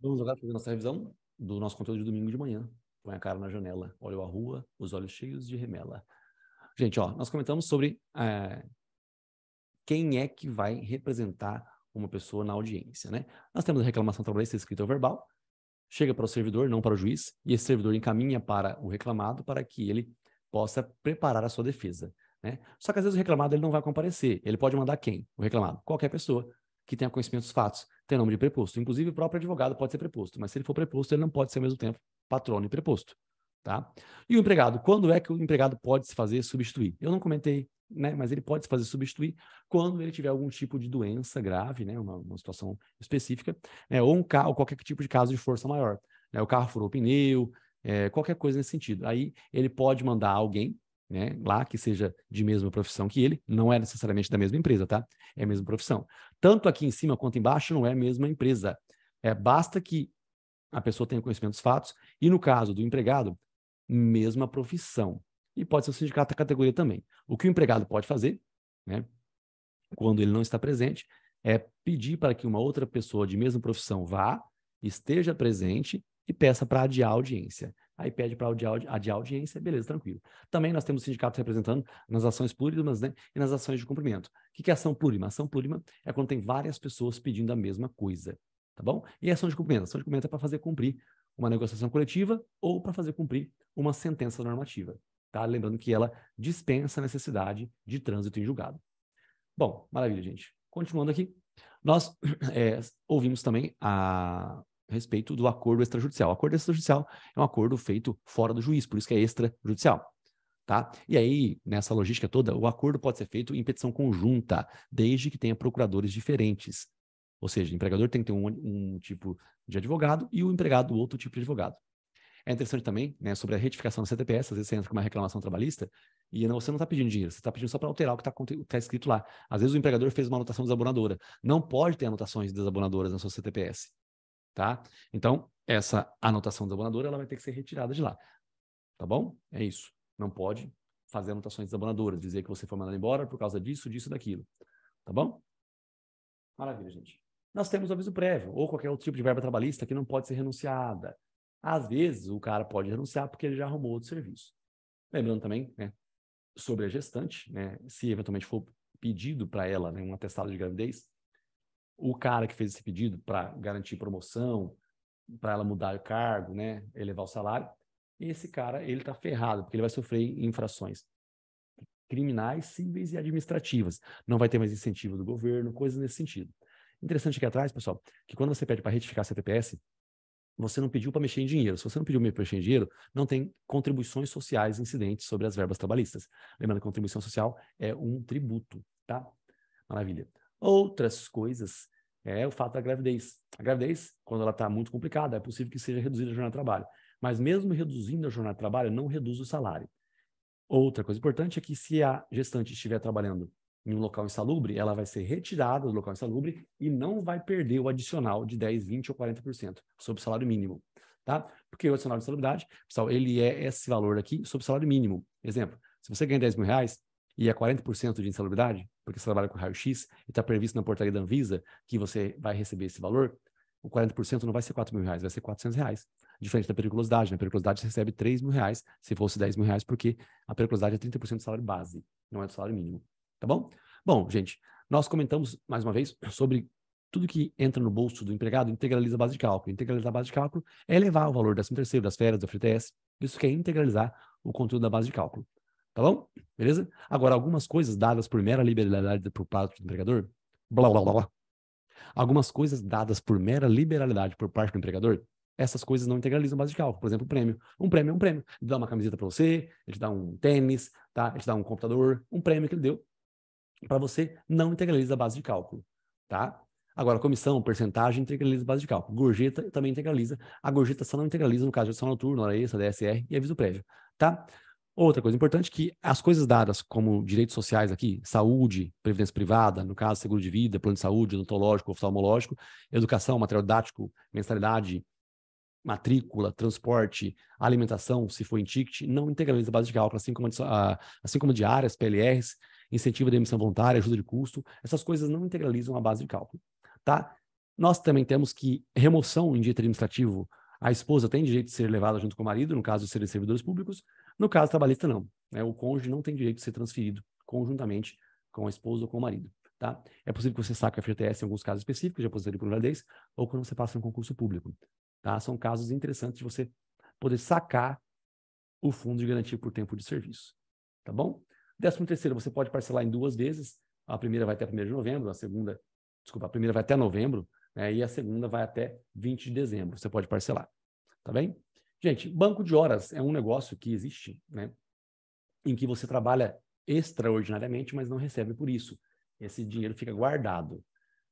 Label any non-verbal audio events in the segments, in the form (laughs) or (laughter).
Vamos agora fazer nossa revisão do nosso conteúdo de domingo de manhã. Põe a cara na janela, olha a rua, os olhos cheios de remela. Gente, ó, nós comentamos sobre é, quem é que vai representar uma pessoa na audiência, né? Nós temos a reclamação trabalhista escrita ou verbal, chega para o servidor, não para o juiz, e esse servidor encaminha para o reclamado para que ele possa preparar a sua defesa. Né? Só que às vezes o reclamado ele não vai comparecer. Ele pode mandar quem? O reclamado. Qualquer pessoa que tenha conhecimento dos fatos tem nome de preposto. Inclusive, o próprio advogado pode ser preposto, mas se ele for preposto, ele não pode ser ao mesmo tempo patrono e preposto. Tá? E o empregado? Quando é que o empregado pode se fazer substituir? Eu não comentei, né? mas ele pode se fazer substituir quando ele tiver algum tipo de doença grave, né? uma, uma situação específica, né? ou um carro, qualquer tipo de caso de força maior. Né? O carro furou o pneu, é, qualquer coisa nesse sentido. Aí ele pode mandar alguém né? Lá que seja de mesma profissão que ele, não é necessariamente da mesma empresa, tá? É a mesma profissão. Tanto aqui em cima quanto embaixo não é a mesma empresa. É, basta que a pessoa tenha conhecimento dos fatos e no caso do empregado, mesma profissão. E pode ser o sindicato da categoria também. O que o empregado pode fazer, né? Quando ele não está presente, é pedir para que uma outra pessoa de mesma profissão vá, esteja presente e peça para adiar a audiência aí pede para adiar audiência, beleza, tranquilo. Também nós temos sindicatos representando nas ações plurimas né, e nas ações de cumprimento. O que, que é ação plurima? Ação plurima é quando tem várias pessoas pedindo a mesma coisa, tá bom? E ação de cumprimento? Ação de cumprimento é para fazer cumprir uma negociação coletiva ou para fazer cumprir uma sentença normativa, tá? Lembrando que ela dispensa a necessidade de trânsito em julgado. Bom, maravilha, gente. Continuando aqui, nós é, ouvimos também a, respeito do acordo extrajudicial. O acordo extrajudicial é um acordo feito fora do juiz, por isso que é extrajudicial. Tá? E aí, nessa logística toda, o acordo pode ser feito em petição conjunta, desde que tenha procuradores diferentes. Ou seja, o empregador tem que ter um, um tipo de advogado e o empregado outro tipo de advogado. É interessante também, né, sobre a retificação do CTPS, às vezes você entra com uma reclamação trabalhista e não, você não está pedindo dinheiro, você está pedindo só para alterar o que está tá escrito lá. Às vezes o empregador fez uma anotação desabonadora. Não pode ter anotações desabonadoras na sua CTPS tá? Então, essa anotação desabonadora ela vai ter que ser retirada de lá. Tá bom? É isso. Não pode fazer anotações desabonadoras, dizer que você foi mandado embora por causa disso, disso, daquilo. Tá bom? Maravilha, gente. Nós temos o aviso prévio ou qualquer outro tipo de verba trabalhista que não pode ser renunciada. Às vezes, o cara pode renunciar porque ele já arrumou outro serviço. Lembrando também, né, sobre a gestante, né, se eventualmente for pedido para ela né, um atestado de gravidez, o cara que fez esse pedido para garantir promoção, para ela mudar o cargo, né, elevar o salário, esse cara ele está ferrado, porque ele vai sofrer infrações criminais, cíveis e administrativas. Não vai ter mais incentivo do governo, coisas nesse sentido. Interessante aqui atrás, pessoal, que quando você pede para retificar a CTPS, você não pediu para mexer em dinheiro. Se você não pediu para mexer em dinheiro, não tem contribuições sociais incidentes sobre as verbas trabalhistas. Lembrando que contribuição social é um tributo, tá? Maravilha outras coisas é o fato da gravidez. A gravidez, quando ela está muito complicada, é possível que seja reduzida a jornada de trabalho. Mas mesmo reduzindo a jornada de trabalho, não reduz o salário. Outra coisa importante é que se a gestante estiver trabalhando em um local insalubre, ela vai ser retirada do local insalubre e não vai perder o adicional de 10, 20 ou 40% sobre o salário mínimo, tá? Porque o adicional de salubridade, pessoal, ele é esse valor aqui sobre o salário mínimo. Exemplo, se você ganha 10 mil reais, e é 40% de insalubridade, porque você trabalha com raio-x e está previsto na portaria da Anvisa que você vai receber esse valor, o 40% não vai ser 4 mil reais, vai ser 400 reais. Diferente da periculosidade, na periculosidade você recebe 3 mil reais, se fosse 10 mil reais, porque a periculosidade é 30% do salário base, não é do salário mínimo. Tá bom? Bom, gente, nós comentamos mais uma vez sobre tudo que entra no bolso do empregado integraliza a base de cálculo. Integralizar a base de cálculo é elevar o valor da 13 das férias, do FTS. Isso quer é integralizar o conteúdo da base de cálculo. Tá bom? Beleza? Agora, algumas coisas dadas por mera liberalidade por parte do empregador, blá blá blá. blá. Algumas coisas dadas por mera liberalidade por parte do empregador, essas coisas não integralizam base de cálculo. Por exemplo, o prêmio. Um prêmio é um prêmio. Ele dá uma camiseta para você, ele te dá um tênis, tá? ele te dá um computador, um prêmio que ele deu para você não integraliza a base de cálculo. Tá? Agora, comissão, porcentagem, integraliza a base de cálculo. Gorjeta também integraliza. A gorjeta só não integraliza no caso de adição turno, hora extra, DSR e aviso prévio. Tá? Outra coisa importante é que as coisas dadas como direitos sociais aqui, saúde, previdência privada, no caso seguro de vida, plano de saúde, odontológico, oftalmológico, educação, material didático, mensalidade, matrícula, transporte, alimentação, se for em ticket, não integraliza a base de cálculo, assim como, assim como diárias, PLRs, incentivo de emissão voluntária, ajuda de custo, essas coisas não integralizam a base de cálculo, tá? Nós também temos que remoção em direito administrativo, a esposa tem direito de ser levada junto com o marido, no caso de serem servidores públicos, no caso trabalhista, não. Né? O cônjuge não tem direito de ser transferido conjuntamente com a esposa ou com o marido. Tá? É possível que você saque o FGTS em alguns casos específicos, de aposentadoria por invalidez, ou quando você passa em um concurso público. Tá? São casos interessantes de você poder sacar o fundo de garantia por tempo de serviço. Tá bom? Décimo terceiro, você pode parcelar em duas vezes. A primeira vai até 1 de novembro, a segunda, desculpa, a primeira vai até novembro, né? e a segunda vai até 20 de dezembro. Você pode parcelar. Tá bem? Gente, banco de horas é um negócio que existe, né? Em que você trabalha extraordinariamente, mas não recebe por isso. Esse dinheiro fica guardado,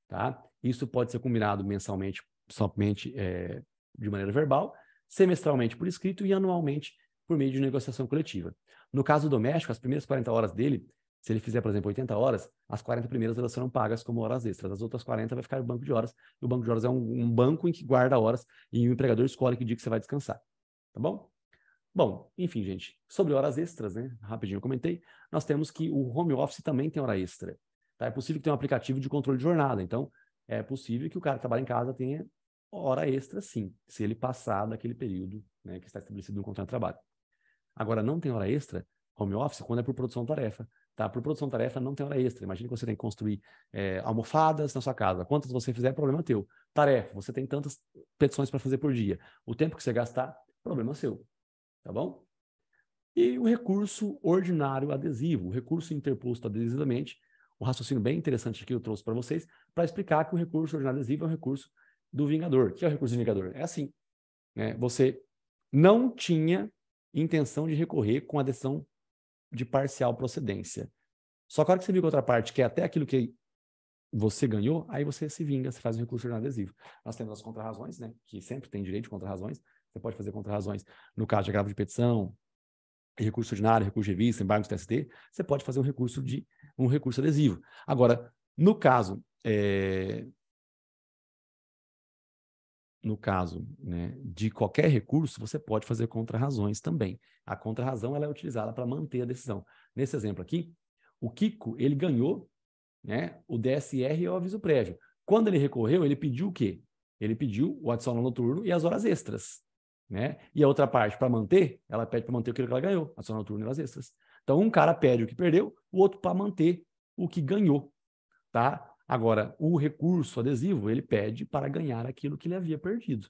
tá? Isso pode ser combinado mensalmente, somente é, de maneira verbal, semestralmente por escrito e anualmente por meio de negociação coletiva. No caso doméstico, as primeiras 40 horas dele, se ele fizer, por exemplo, 80 horas, as 40 primeiras elas serão pagas como horas extras, as outras 40 vai ficar no banco de horas. E o banco de horas é um, um banco em que guarda horas e o empregador escolhe que dia que você vai descansar. Tá bom? Bom, enfim, gente, sobre horas extras, né? Rapidinho eu comentei. Nós temos que o home office também tem hora extra. Tá? É possível que tenha um aplicativo de controle de jornada. Então, é possível que o cara que trabalha em casa tenha hora extra, sim, se ele passar daquele período né, que está estabelecido no contrato de trabalho. Agora, não tem hora extra, home office, quando é por produção-tarefa. de Tá? Por produção-tarefa de não tem hora extra. Imagina que você tem que construir é, almofadas na sua casa. Quantas você fizer, é problema teu. Tarefa, você tem tantas petições para fazer por dia. O tempo que você gastar problema seu, tá bom? E o recurso ordinário adesivo, o recurso interposto adesivamente, um raciocínio bem interessante que eu trouxe para vocês, para explicar que o recurso ordinário adesivo é um recurso do vingador. O que é o recurso do vingador? É assim, né? você não tinha intenção de recorrer com a decisão de parcial procedência. Só que a hora que você viu que outra parte quer é até aquilo que você ganhou, aí você se vinga, você faz um recurso ordinário adesivo. Nós temos as contrarrazões, né? Que sempre tem direito de contrarrazões. Você pode fazer contra-razões no caso de agravo de petição, recurso ordinário, recurso de revista, embargos TST, você pode fazer um recurso de um recurso adesivo. Agora, no caso, é, no caso né, de qualquer recurso, você pode fazer contra-razões também. A contra-razão ela é utilizada para manter a decisão. Nesse exemplo aqui, o Kiko ele ganhou né, o DSR e o aviso prévio. Quando ele recorreu, ele pediu o quê? Ele pediu o adicional noturno e as horas extras. Né? E a outra parte, para manter, ela pede para manter aquilo que ela ganhou, a sua noturna e as extras. Então, um cara pede o que perdeu, o outro para manter o que ganhou. Tá? Agora, o recurso adesivo, ele pede para ganhar aquilo que ele havia perdido.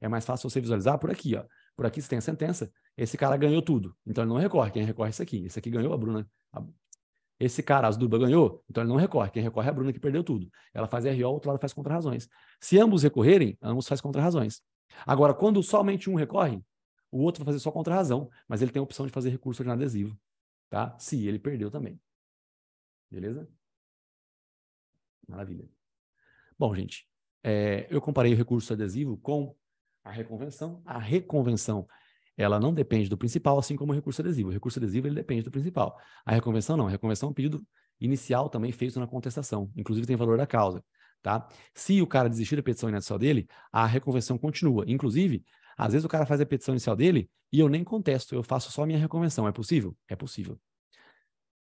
É mais fácil você visualizar por aqui. Ó. Por aqui você tem a sentença, esse cara ganhou tudo, então ele não recorre. Quem recorre é esse aqui. Esse aqui ganhou, a Bruna. Esse cara, as Duba ganhou, então ele não recorre. Quem recorre é a Bruna que perdeu tudo. Ela faz RO, o outro lado faz contrarrazões. Se ambos recorrerem, ambos faz contrarrazões. Agora, quando somente um recorre, o outro vai fazer só contra razão, mas ele tem a opção de fazer recurso ordinário adesivo, tá? Se ele perdeu também. Beleza? Maravilha. Bom, gente, é, eu comparei o recurso adesivo com a reconvenção. A reconvenção, ela não depende do principal, assim como o recurso adesivo. O recurso adesivo, ele depende do principal. A reconvenção não. A reconvenção é um pedido inicial também feito na contestação. Inclusive tem valor da causa. Tá? Se o cara desistir da petição inicial dele, a reconvenção continua. Inclusive, às vezes o cara faz a petição inicial dele e eu nem contesto, eu faço só a minha reconvenção. É possível? É possível.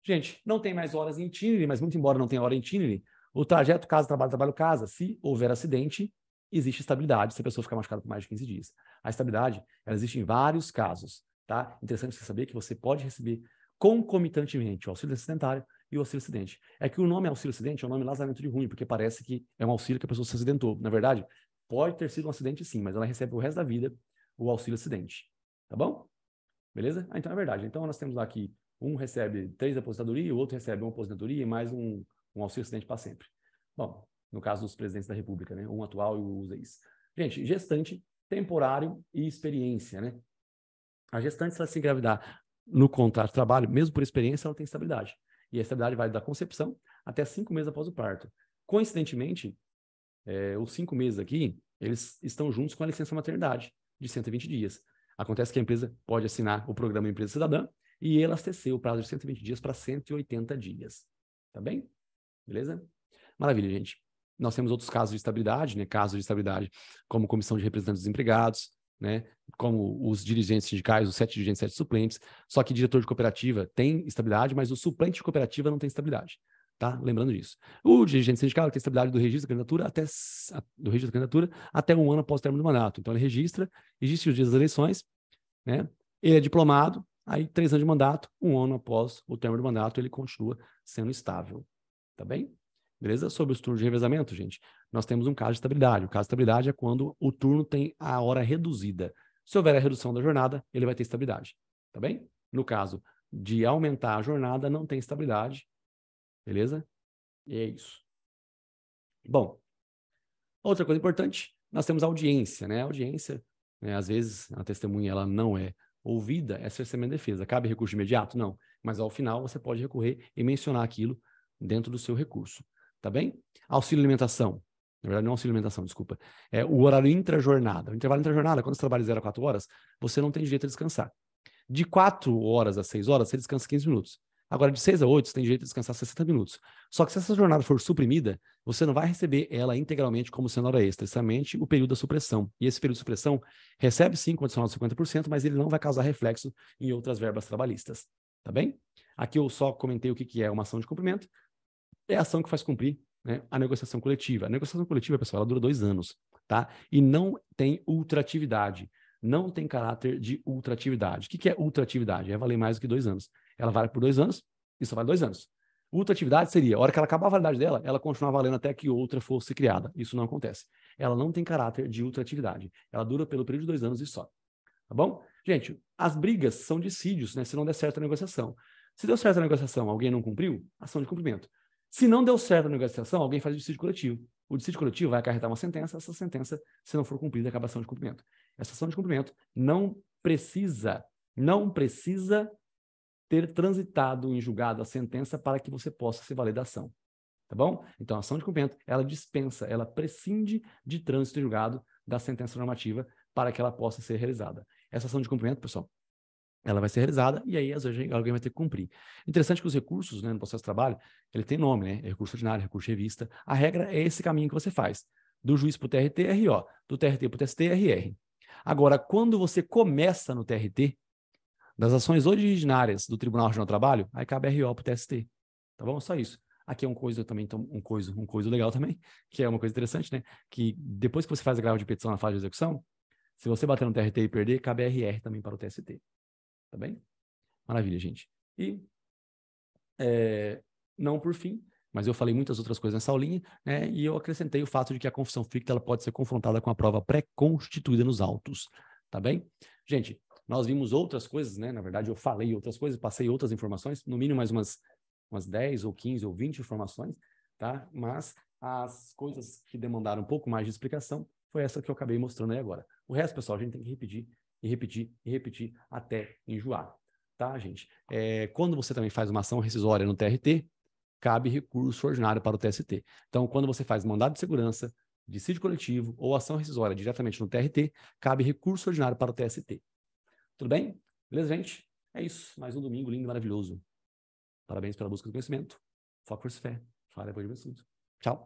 Gente, não tem mais horas em itinerary, mas muito embora não tenha hora em itinerary, o trajeto casa, trabalho, trabalho, casa, se houver acidente, existe estabilidade se a pessoa ficar machucada por mais de 15 dias. A estabilidade, ela existe em vários casos, tá? Interessante você saber que você pode receber concomitantemente o auxílio acidentário e o auxílio-acidente. É que o nome auxílio-acidente é um nome lazarento de ruim, porque parece que é um auxílio que a pessoa se acidentou. Na é verdade, pode ter sido um acidente sim, mas ela recebe o resto da vida o auxílio-acidente. Tá bom? Beleza? Ah, então é verdade. Então nós temos lá que um recebe três aposentadoria, o outro recebe uma aposentadoria e mais um, um auxílio-acidente para sempre. Bom, no caso dos presidentes da República, né? Um atual e os ex. É Gente, gestante, temporário e experiência, né? A gestante, se ela se engravidar no contrato de trabalho, mesmo por experiência, ela tem estabilidade. E a estabilidade vai da concepção até cinco meses após o parto. Coincidentemente, é, os cinco meses aqui, eles estão juntos com a licença maternidade de 120 dias. Acontece que a empresa pode assinar o programa Empresa Cidadã e elastecer o prazo de 120 dias para 180 dias. Tá bem? Beleza? Maravilha, gente. Nós temos outros casos de estabilidade, né? Casos de estabilidade como comissão de representantes dos empregados, né? como os dirigentes sindicais, os sete dirigentes, sete suplentes. Só que diretor de cooperativa tem estabilidade, mas o suplente de cooperativa não tem estabilidade. Tá? Lembrando disso. O dirigente sindical tem estabilidade do registro da candidatura até do registro da candidatura até um ano após o término do mandato. Então ele registra, existe os dias das eleições, né? Ele é diplomado, aí três anos de mandato, um ano após o término do mandato ele continua sendo estável, tá bem? beleza? Sobre os turnos de revezamento, gente, nós temos um caso de estabilidade. O caso de estabilidade é quando o turno tem a hora reduzida. Se houver a redução da jornada, ele vai ter estabilidade, tá bem? No caso de aumentar a jornada, não tem estabilidade, beleza? E é isso. Bom, outra coisa importante, nós temos audiência, né? audiência, né? às vezes, a testemunha ela não é ouvida, é a de defesa. Cabe recurso imediato? Não. Mas ao final, você pode recorrer e mencionar aquilo dentro do seu recurso. Tá bem? Auxílio alimentação. Na verdade, não é auxílio alimentação, desculpa. É o horário intra-jornada. O intervalo intra-jornada, quando você trabalha 0 a 4 horas, você não tem direito a descansar. De 4 horas a 6 horas, você descansa 15 minutos. Agora, de 6 a 8, você tem direito a descansar 60 minutos. Só que se essa jornada for suprimida, você não vai receber ela integralmente como sendo hora extra, somente o período da supressão. E esse período de supressão recebe sim condicional de 50%, mas ele não vai causar reflexo em outras verbas trabalhistas. Tá bem? Aqui eu só comentei o que é uma ação de cumprimento é a ação que faz cumprir né, a negociação coletiva. A negociação coletiva, pessoal, ela dura dois anos, tá? E não tem ultratividade. Não tem caráter de ultratividade. O que, que é ultratividade? É valer mais do que dois anos. Ela vale por dois anos e só vale dois anos. Ultratividade seria, a hora que ela acabar a validade dela, ela continuar valendo até que outra fosse criada. Isso não acontece. Ela não tem caráter de ultratividade. Ela dura pelo período de dois anos e só. Tá bom? Gente, as brigas são dissídios, né? Se não der certo a negociação. Se deu certo a negociação, alguém não cumpriu, ação de cumprimento. Se não deu certo a negociação, alguém faz o dissídio coletivo. O dissídio coletivo vai acarretar uma sentença, essa sentença, se não for cumprida, acaba a ação de cumprimento. Essa ação de cumprimento não precisa, não precisa ter transitado em julgado a sentença para que você possa se valer da ação. Tá bom? Então, a ação de cumprimento, ela dispensa, ela prescinde de trânsito em julgado da sentença normativa para que ela possa ser realizada. Essa ação de cumprimento, pessoal, ela vai ser realizada e aí às vezes alguém vai ter que cumprir. Interessante que os recursos, né, no processo de trabalho, ele tem nome, né? É recurso ordinário, recurso revista. A regra é esse caminho que você faz. Do juiz para o TRT, RO. Do TRT para o TST, RR. Agora, quando você começa no TRT, das ações originárias do Tribunal Regional do Trabalho, aí cabe RO para o TST. Tá bom? Só isso. Aqui é um coisa também, então, um coisa, um coisa legal também, (laughs) que é uma coisa interessante, né? Que depois que você faz a grava de petição na fase de execução, se você bater no TRT e perder, cabe RR também para o TST. Tá bem? Maravilha, gente. E, é, não por fim, mas eu falei muitas outras coisas nessa aulinha, né? E eu acrescentei o fato de que a confissão ficta ela pode ser confrontada com a prova pré-constituída nos autos, tá bem? Gente, nós vimos outras coisas, né? Na verdade, eu falei outras coisas, passei outras informações, no mínimo mais umas, umas 10 ou 15 ou 20 informações, tá? Mas as coisas que demandaram um pouco mais de explicação foi essa que eu acabei mostrando aí agora. O resto, pessoal, a gente tem que repetir e repetir, e repetir até enjoar. Tá, gente? É, quando você também faz uma ação rescisória no TRT, cabe recurso ordinário para o TST. Então, quando você faz mandado de segurança, dissídio coletivo ou ação rescisória diretamente no TRT, cabe recurso ordinário para o TST. Tudo bem? Beleza, gente? É isso. Mais um domingo lindo e maravilhoso. Parabéns pela busca do conhecimento. Foco, força e fé. Fala depois de estudo. Tchau.